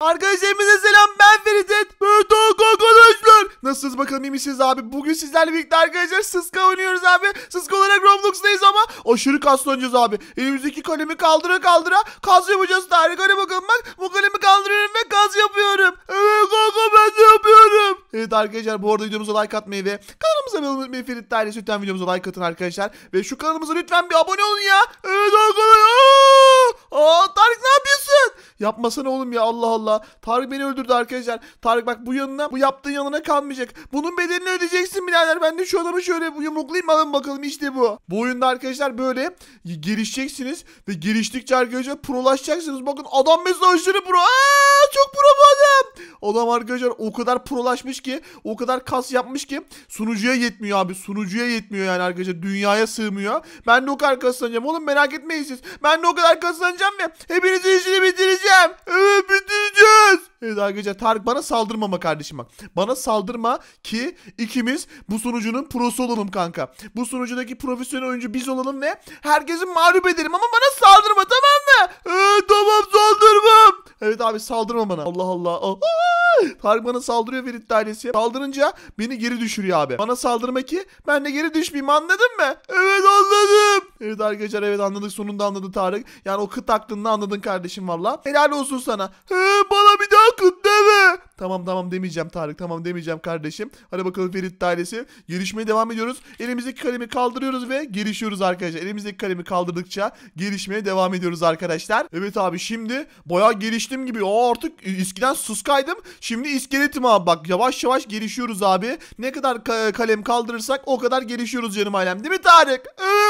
Arkadaşlarımıza selam ben Ferizet. Bötok arkadaşlar. Nasılsınız bakalım iyi misiniz abi? Bugün sizlerle birlikte arkadaşlar sıska oynuyoruz abi. Sıska olarak Roblox'tayız ama aşırı kaslanacağız abi. Elimizdeki kalemi kaldıra kaldıra kaz yapacağız. Tarık hadi bakalım bak bu kalemi kaldırıyorum ve kaz yapıyorum. Evet kanka ben de yapıyorum. Evet arkadaşlar bu arada videomuza like atmayı ve kanalımıza abone olmayı Ferit Tarih lütfen videomuza like atın arkadaşlar. Ve şu kanalımıza lütfen bir abone olun ya. Evet arkadaşlar. Aa, Tarık ne yapıyorsun? Yapmasana oğlum ya Allah Allah. Tarık beni öldürdü arkadaşlar. Tarık bak bu yanına bu yaptığın yanına kalmayacak. Bunun bedelini ödeyeceksin birader. Ben de şu adamı şöyle yumruklayayım alın bakalım işte bu. Bu oyunda arkadaşlar böyle gelişeceksiniz ve geliştikçe arkadaşlar prolaşacaksınız. Bakın adam mesela aşırı pro. Aa, çok pro Adam arkadaşlar o kadar prolaşmış ki o kadar kas yapmış ki sunucuya yetmiyor abi. Sunucuya yetmiyor yani arkadaşlar. Dünyaya sığmıyor. Ben de o kadar kaslanacağım. Oğlum merak etmeyin siz. Ben de o kadar kaslanacağım ya. Hepinizin işini bitireceğim. Evet bitireceğiz. Evet arkadaşlar Tarık bana saldırmama kardeşim bak. Bana saldırma ki ikimiz bu sunucunun prosu olalım kanka. Bu sunucudaki profesyonel oyuncu biz olalım ve herkesi mağlup ederim ama bana saldırma tamam mı? Ee, tamam saldırmam. Evet abi saldırma bana. Allah Allah. Aa, Tarık bana saldırıyor Ferit ailesi. Saldırınca beni geri düşürüyor abi. Bana saldırma ki ben de geri düşmeyeyim anladın mı? Evet anladım. Evet arkadaşlar evet anladık sonunda anladı Tarık. Yani o kıt aklında anladın kardeşim valla. Helal olsun sana. He, bana bir daha kıt Tamam tamam demeyeceğim Tarık tamam demeyeceğim kardeşim. Hadi bakalım Ferit dairesi. Gelişmeye devam ediyoruz. Elimizdeki kalemi kaldırıyoruz ve gelişiyoruz arkadaşlar. Elimizdeki kalemi kaldırdıkça gelişmeye devam ediyoruz arkadaşlar. Evet abi şimdi bayağı geliştim gibi. Aa artık eskiden suskaydım. Şimdi iskeletim abi bak yavaş yavaş gelişiyoruz abi. Ne kadar ka kalem kaldırırsak o kadar gelişiyoruz canım ailem. Değil mi Tarık? Evet.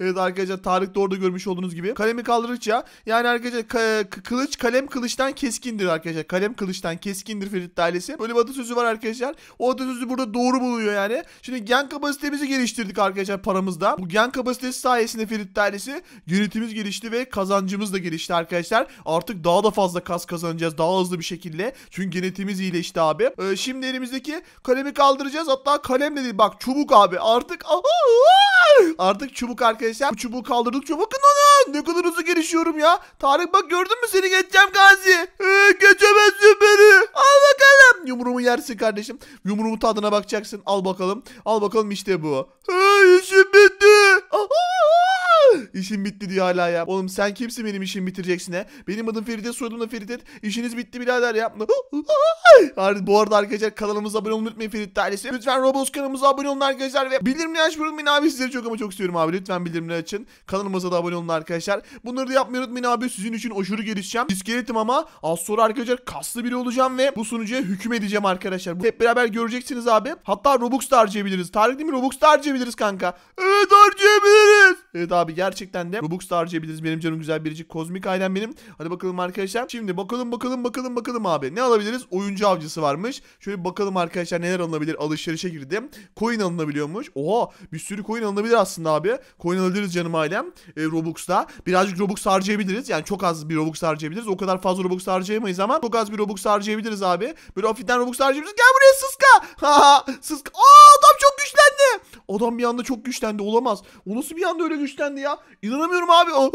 Evet arkadaşlar Tarık da orada görmüş olduğunuz gibi. Kalemi kaldırdıkça yani arkadaşlar ka kılıç kalem kılıçtan keskindir arkadaşlar. Kalem kılıçtan keskindir Ferit ailesi. Böyle bir sözü var arkadaşlar. O sözü burada doğru buluyor yani. Şimdi gen kapasitemizi geliştirdik arkadaşlar paramızda. Bu gen kapasitesi sayesinde Ferit ailesi yönetimiz gelişti ve kazancımız da gelişti arkadaşlar. Artık daha da fazla kas kazanacağız. Daha hızlı bir şekilde. Çünkü genetimiz iyileşti abi. Ee, şimdi elimizdeki kalemi kaldıracağız. Hatta kalem değil bak çubuk abi. Artık aha, aha Artık çubuk arkadaşlar. Bu çubuğu kaldırdıkça bakın ona, Ne kadar hızlı gelişiyorum ya. Tarık bak gördün mü seni geçeceğim Gazi. Ee, geçemezsin beni. Al bakalım. Yumruğumu yersin kardeşim. Yumruğumun tadına bakacaksın. Al bakalım. Al bakalım işte bu. Ee, işim bitti işim bitti diyor hala ya. Oğlum sen kimsin benim işimi bitireceksin he? Benim adım Feride soyadım da Feride. İşiniz bitti birader yapma. Bu arada arkadaşlar kanalımıza abone olmayı unutmayın Ferit ailesi. Lütfen Roblox kanalımıza abone olun arkadaşlar ve bildirimleri açmayı unutmayın abi sizleri çok ama çok istiyorum abi. Lütfen bildirimleri açın. Kanalımıza da abone olun arkadaşlar. Bunları da yapmayı unutmayın abi. Sizin için aşırı gelişeceğim. İskeletim ama az sonra arkadaşlar kaslı biri olacağım ve bu sunucuya hüküm edeceğim arkadaşlar. Hep beraber göreceksiniz abi. Hatta Robux da harcayabiliriz. Tarık değil mi? Robux da harcayabiliriz kanka. Evet harcayabiliriz. Evet abi gerçekten de Robux da harcayabiliriz. Benim canım güzel biricik kozmik ailem benim. Hadi bakalım arkadaşlar. Şimdi bakalım bakalım bakalım bakalım abi. Ne alabiliriz? Oyuncu avcısı varmış. Şöyle bakalım arkadaşlar neler alınabilir. Alışverişe girdim. Coin alınabiliyormuş. Oha bir sürü coin alınabilir aslında abi. Coin alabiliriz canım ailem. E, Robux'ta. Birazcık Robux harcayabiliriz. Yani çok az bir Robux harcayabiliriz. O kadar fazla Robux harcayamayız ama çok az bir Robux harcayabiliriz abi. Böyle hafiften Robux harcayabiliriz. Gel buraya sıska. Ha sıska. Aa adam çok güçlendi. Adam bir anda çok güçlendi. Olamaz. O nasıl bir anda öyle güçlendi? güçlendi ya. İnanamıyorum abi.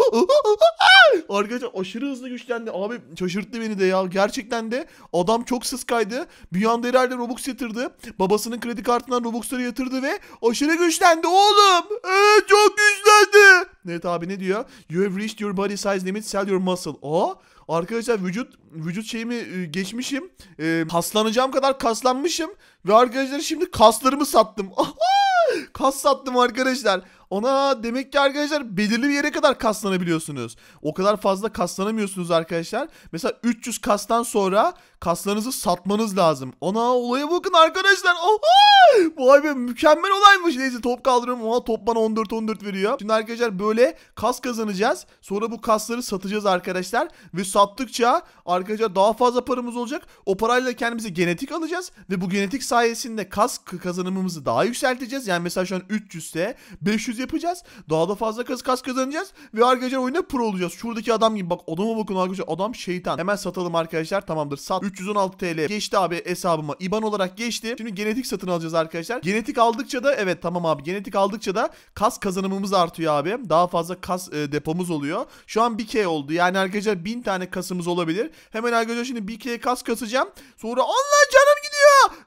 Arkadaşlar aşırı hızlı güçlendi. Abi şaşırttı beni de ya. Gerçekten de adam çok sıskaydı. Bir anda herhalde Robux yatırdı. Babasının kredi kartından Robux'ları yatırdı ve aşırı güçlendi oğlum. Evet çok güçlendi. Evet abi ne diyor? You have reached your body size limit, sell your muscle. Aa Arkadaşlar vücut vücut şeyimi e, geçmişim. E, kaslanacağım kadar kaslanmışım. Ve arkadaşlar şimdi kaslarımı sattım. Kas sattım arkadaşlar. Ona demek ki arkadaşlar belirli bir yere kadar kaslanabiliyorsunuz. O kadar fazla kaslanamıyorsunuz arkadaşlar. Mesela 300 kastan sonra kaslarınızı satmanız lazım. Ona olaya bakın arkadaşlar. Oha! Vay be mükemmel olaymış. Neyse top kaldırıyorum. Oha top bana 14-14 veriyor. Şimdi arkadaşlar böyle kas kazanacağız. Sonra bu kasları satacağız arkadaşlar. Ve sattıkça arkadaşlar daha fazla paramız olacak. O parayla kendimize genetik alacağız. Ve bu genetik sayesinde kas kazanımımızı daha yükselteceğiz. Yani mesela şu an 300 ise 500 yapacağız. Daha da fazla kas kas kazanacağız. Ve arkadaşlar oyunda pro olacağız. Şuradaki adam gibi bak adama bakın arkadaşlar. Adam şeytan. Hemen satalım arkadaşlar. Tamamdır. Sat. 316 TL. Geçti abi hesabıma. IBAN olarak geçti. Şimdi genetik satın alacağız arkadaşlar. Genetik aldıkça da evet tamam abi. Genetik aldıkça da kas kazanımımız artıyor abi. Daha fazla kas e, depomuz oluyor. Şu an 1K oldu. Yani arkadaşlar 1000 tane kasımız olabilir. Hemen arkadaşlar şimdi 1K kas kasacağım. Sonra Allah canım gidiyor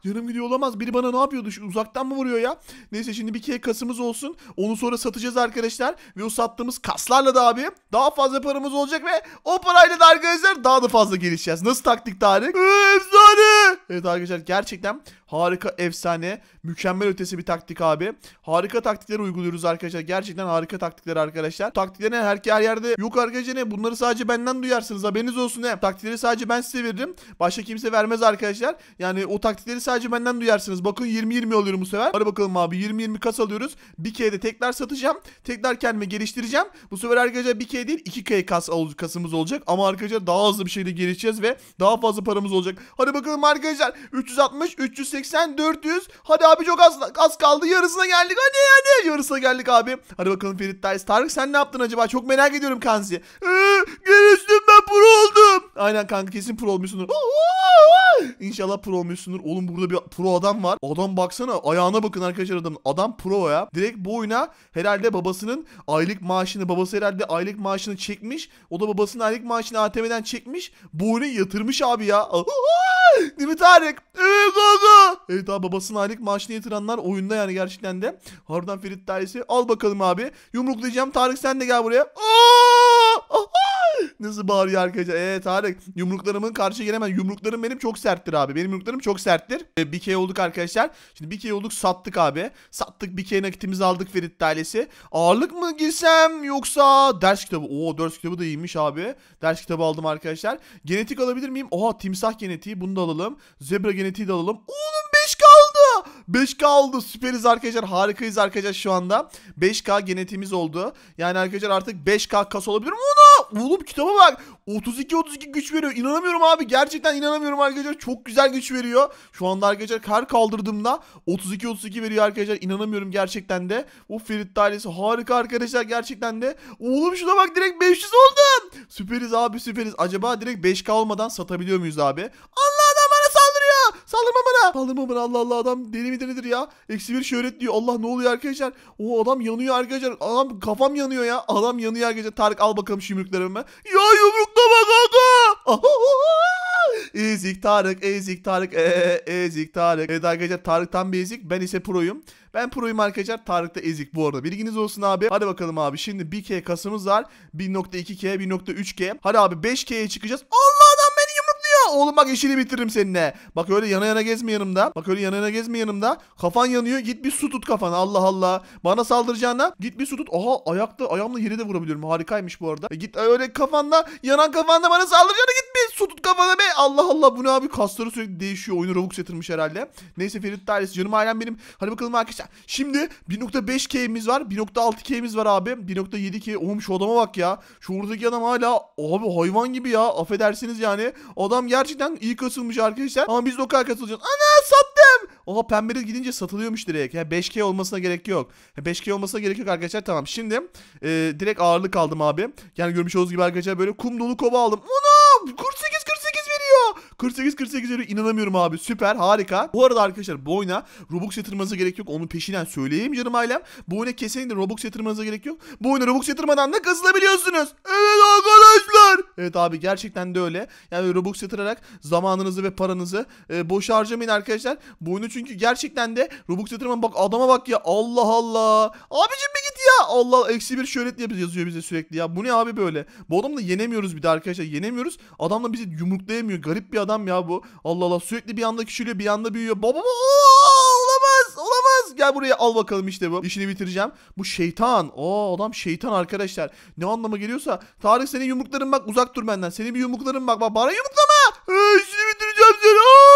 Canım gidiyor olamaz. Biri bana ne yapıyordu? Şu uzaktan mı vuruyor ya? Neyse şimdi bir kere kasımız olsun. Onu sonra satacağız arkadaşlar. Ve o sattığımız kaslarla da abi daha fazla paramız olacak ve o parayla da arkadaşlar daha da fazla gelişeceğiz. Nasıl taktik Tarık? Efsane! Evet arkadaşlar gerçekten harika, efsane, mükemmel ötesi bir taktik abi. Harika taktikleri uyguluyoruz arkadaşlar. Gerçekten harika taktikler arkadaşlar. Taktiklerin her, her yerde yok arkadaşlar ne? Bunları sadece benden duyarsınız. Haberiniz olsun ne? Taktikleri sadece ben size veririm. Başka kimse vermez arkadaşlar. Yani o taktikleri bilgileri sadece benden duyarsınız. Bakın 20-20 alıyorum bu sefer. Hadi bakalım abi 20-20 kas alıyoruz. 1 kere de tekrar satacağım. Tekrar kendimi geliştireceğim. Bu sefer arkadaşlar 1K değil 2K kas kasımız olacak. Ama arkadaşlar daha hızlı bir şekilde gelişeceğiz ve daha fazla paramız olacak. Hadi bakalım arkadaşlar 360, 380, 400. Hadi abi çok az, az kaldı. Yarısına geldik. Hadi hadi yarısına geldik abi. Hadi bakalım Ferit Dice. Tarık sen ne yaptın acaba? Çok merak ediyorum Kanzi. Ee, geliştim ben pro oldum. Aynen kanka kesin pro olmuşsundur. İnşallah pro olmuşsundur. Oğlum burada bir pro adam var. Adam baksana ayağına bakın arkadaşlar adam. Adam pro ya. Direkt bu oyuna herhalde babasının aylık maaşını babası herhalde aylık maaşını çekmiş. O da babasının aylık maaşını ATM'den çekmiş. Bu oyunu yatırmış abi ya. Değil mi Tarık? Evet kanka. Evet abi babasının aylık maaşını yatıranlar oyunda yani gerçekten de. Harbiden Ferit Talisi. Al bakalım abi. Yumruklayacağım. Tarık sen de gel buraya. Aa! Nasıl bağırıyor arkadaşlar. Evet, Tarık yumruklarımın karşı gelemez. Yumruklarım benim çok serttir abi. Benim yumruklarım çok serttir. E, bir kere olduk arkadaşlar. Şimdi bir kere olduk sattık abi. Sattık bir kere nakitimizi aldık Ferit ailesi. Ağırlık mı girsem yoksa ders kitabı. Oo ders kitabı da iyiymiş abi. Ders kitabı aldım arkadaşlar. Genetik alabilir miyim? Oha timsah genetiği bunu da alalım. Zebra genetiği de alalım. Oo 5K oldu. Süperiz arkadaşlar. Harikayız arkadaşlar şu anda. 5K genetiğimiz oldu. Yani arkadaşlar artık 5K kas olabilir mi? Ona! Oğlum kitaba bak. 32-32 güç veriyor. İnanamıyorum abi. Gerçekten inanamıyorum arkadaşlar. Çok güzel güç veriyor. Şu anda arkadaşlar kar kaldırdığımda 32-32 veriyor arkadaşlar. İnanamıyorum gerçekten de. O Ferit ailesi harika arkadaşlar gerçekten de. Oğlum şuna bak direkt 500 oldum. Süperiz abi süperiz. Acaba direkt 5K olmadan satabiliyor muyuz abi? Anladım Saldırma bana. Saldırma bana Allah Allah adam deli midir nedir ya. Eksi bir şöhret diyor. Allah ne oluyor arkadaşlar. O adam yanıyor arkadaşlar. Adam kafam yanıyor ya. Adam yanıyor arkadaşlar. Tarık al bakalım şu yumruklarımı. Ya yumruklama kanka. Ezik Tarık, Ezik Tarık, e, e, Ezik Tarık. Evet arkadaşlar Tarık tam bir ezik. Ben ise proyum. Ben proyum arkadaşlar. Tarık da ezik bu arada. Bilginiz olsun abi. Hadi bakalım abi. Şimdi 1K kasımız var. 1.2K, 1.3K. Hadi abi 5K'ye çıkacağız. Allah! Oğlum bak işini bitiririm seninle. Bak öyle yana yana gezme yanımda. Bak öyle yana yana gezme yanımda. Kafan yanıyor. Git bir su tut kafana. Allah Allah. Bana saldıracağına git bir su tut. Aha ayakta ayağımla yere de vurabiliyorum. Harikaymış bu arada. E, git öyle kafanla yanan kafanla bana saldıracağına git Su tut kafana be. Allah Allah bu ne abi kasları sürekli değişiyor. Oyunu Robux yatırmış herhalde. Neyse Ferit Dairesi canım ailem benim. Hadi bakalım arkadaşlar. Şimdi 1.5K'miz var. 1.6K'miz var abi. 1.7K. Oğlum şu adama bak ya. Şu oradaki adam hala abi hayvan gibi ya. Affedersiniz yani. Adam gerçekten iyi kasılmış arkadaşlar. Ama biz o kadar kasılacağız. Ana sattım. Oha pembeli gidince satılıyormuş direkt. Ya 5K olmasına gerek yok. Ya 5K olmasına gerek yok arkadaşlar. Tamam şimdi e, direkt ağırlık aldım abi. Yani görmüş olduğunuz gibi arkadaşlar böyle kum dolu kova aldım. Ana Oha 48 48 veriyor. 48 48 veriyor. İnanamıyorum abi. Süper harika. Bu arada arkadaşlar bu oyuna Robux yatırmanıza gerek yok. Onu peşinen söyleyeyim canım ailem. Bu oyuna kesinlikle Robux yatırmanıza gerek yok. Bu oyuna Robux yatırmadan da kazanabiliyorsunuz. Evet arkadaşlar. Hayır. Evet abi gerçekten de öyle. Yani Robux yatırarak zamanınızı ve paranızı e, boş harcamayın arkadaşlar. Bu oyunu çünkü gerçekten de Robux yatırmanın bak adama bak ya. Allah Allah. Abicim bir git ya. Allah eksi bir şöhret diye yazıyor bize sürekli ya. Bu ne abi böyle? Bu adamla yenemiyoruz bir de arkadaşlar. Yenemiyoruz. adamla bizi yumruklayamıyor. Garip bir adam ya bu. Allah Allah sürekli bir anda küçülüyor bir anda büyüyor. Baba baba yapacağız. Gel buraya al bakalım işte bu. İşini bitireceğim. Bu şeytan. o adam şeytan arkadaşlar. Ne anlama geliyorsa. tarih senin yumrukların bak uzak dur benden. Senin bir yumrukların bak. bana yumruklama. Ee, işini bitireceğim seni. Aa!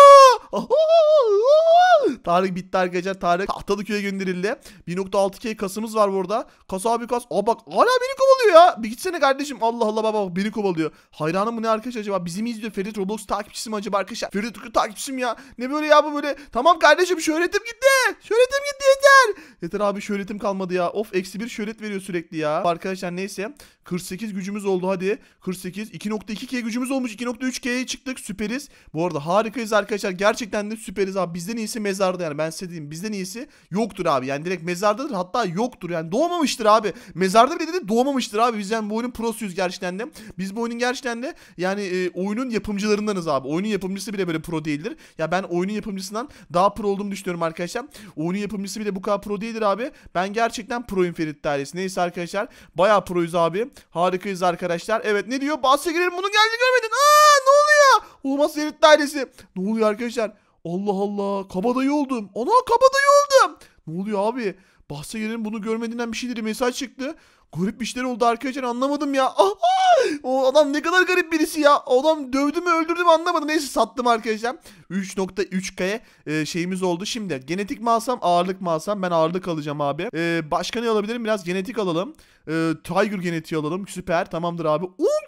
Tarık bitti arkadaşlar. Tarık Tahtalıköy'e gönderildi. 1.6K kasımız var burada. Kas abi kas. Aa bak hala beni kovalıyor ya. Bir gitsene kardeşim. Allah Allah baba bak beni kovalıyor. Hayranım bu ne arkadaşlar acaba? Bizi mi izliyor? Ferit Roblox takipçisi mi acaba arkadaşlar? Ferit Roblox takipçisi mi ya? Ne böyle ya bu böyle? Tamam kardeşim şöhretim gitti. Şöhretim gitti yeter. Yeter abi şöhretim kalmadı ya. Of eksi bir şöhret veriyor sürekli ya. Arkadaşlar neyse. 48 gücümüz oldu hadi. 48 2.2K gücümüz olmuş. 2.3K'ye çıktık. Süperiz. Bu arada harikayız arkadaşlar. Gerçekten de süperiz abi. Bizden iyisi mezarda yani. Ben size diyeyim. Bizden iyisi yoktur abi. Yani direkt mezardadır. Hatta yoktur yani. Doğmamıştır abi. Mezarda bile de doğmamıştır abi. Biz yani bu oyunun prosuyuz gerçekten de. Biz bu oyunun gerçekten de yani e, oyunun yapımcılarındanız abi. Oyunun yapımcısı bile böyle pro değildir. Ya ben oyunun yapımcısından daha pro olduğumu düşünüyorum arkadaşlar. Oyunun yapımcısı bile bu kadar pro değildir abi. Ben gerçekten proyum Ferit Dairesi. Neyse arkadaşlar. Bayağı proyuz abi. Harikayız arkadaşlar. Evet ne diyor? Bahse girelim bunu geldi görmedin. Aa ne oluyor? Olmaz Erit dairesi. Ne oluyor arkadaşlar? Allah Allah kabadayı oldum. Ana kabadayı oldum. Ne oluyor abi? Bahse girelim bunu görmediğinden bir şeydir mesaj çıktı. Garip bir şeyler oldu arkadaşlar anlamadım ya. Ah, ah! O adam ne kadar garip birisi ya. O adam dövdü mü öldürdü mü anlamadım. Neyse sattım arkadaşlar. 3.3K'ye e, şeyimiz oldu. Şimdi genetik mi alsam ağırlık mı alsam? Ben ağırlık alacağım abi. E, başka ne alabilirim? Biraz genetik alalım. E, Tiger genetiği alalım. Süper tamamdır abi. Oo!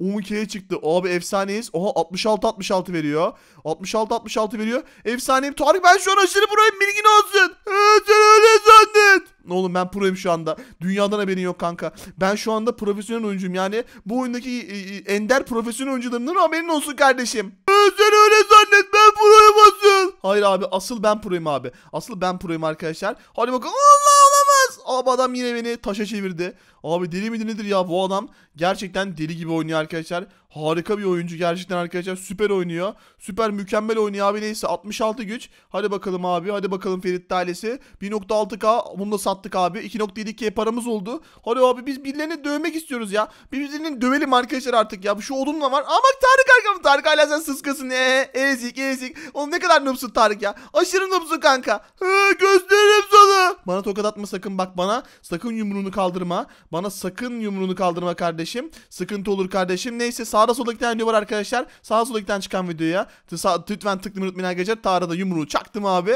12'ye çıktı. Abi efsaneyiz. Oha 66-66 veriyor. 66-66 veriyor. Efsaneyim. Tarık ben şu an aşırı proyum bilgin olsun. Ee, sen öyle zannet. Ne oğlum ben proyum şu anda. Dünyadan haberin yok kanka. Ben şu anda profesyonel oyuncuyum. Yani bu oyundaki e, e, ender profesyonel oyuncularından haberin olsun kardeşim. Ee, sen öyle zannet ben proyum asıl. Hayır abi asıl ben proyum abi. Asıl ben proyum arkadaşlar. Hadi bakalım. Allah olamaz. Abi adam yine beni taşa çevirdi. Abi deli midir nedir ya bu adam gerçekten deli gibi oynuyor arkadaşlar. Harika bir oyuncu gerçekten arkadaşlar. Süper oynuyor. Süper mükemmel oynuyor abi neyse 66 güç. Hadi bakalım abi hadi bakalım Ferit talesi 1.6k bunu da sattık abi. 2.7k paramız oldu. Hadi abi biz birilerini dövmek istiyoruz ya. Birbirlerini dövelim arkadaşlar artık ya. Şu odunla var. Ama Tarık arkam Tarık hala sen sıskasın. Ee, ezik ezik. Oğlum ne kadar nubsun Tarık ya. Aşırı nubsun kanka. Ee, gösteririm sana. Bana tokat atma sakın bak bana. Sakın yumruğunu kaldırma. Bana sakın yumruğunu kaldırma kardeşim. Sıkıntı olur kardeşim. Neyse sağda solda giden video var arkadaşlar. Sağda solda giden çıkan videoya lütfen tıklamayı unutmayın arkadaşlar. da yumruğu çaktım abi.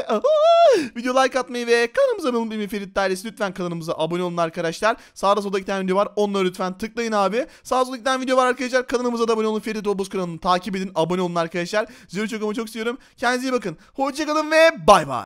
video like atmayı ve kanalımıza abone olmayı Ferit Dairesi lütfen kanalımıza abone olun arkadaşlar. Sağda solda giden video var. Onları lütfen tıklayın abi. Sağda solda giden video var arkadaşlar. Kanalımıza da abone olun. Ferit Obuz kanalını takip edin. Abone olun arkadaşlar. Sizi çok ama çok seviyorum. Kendinize iyi bakın. Hoşçakalın ve bay bay.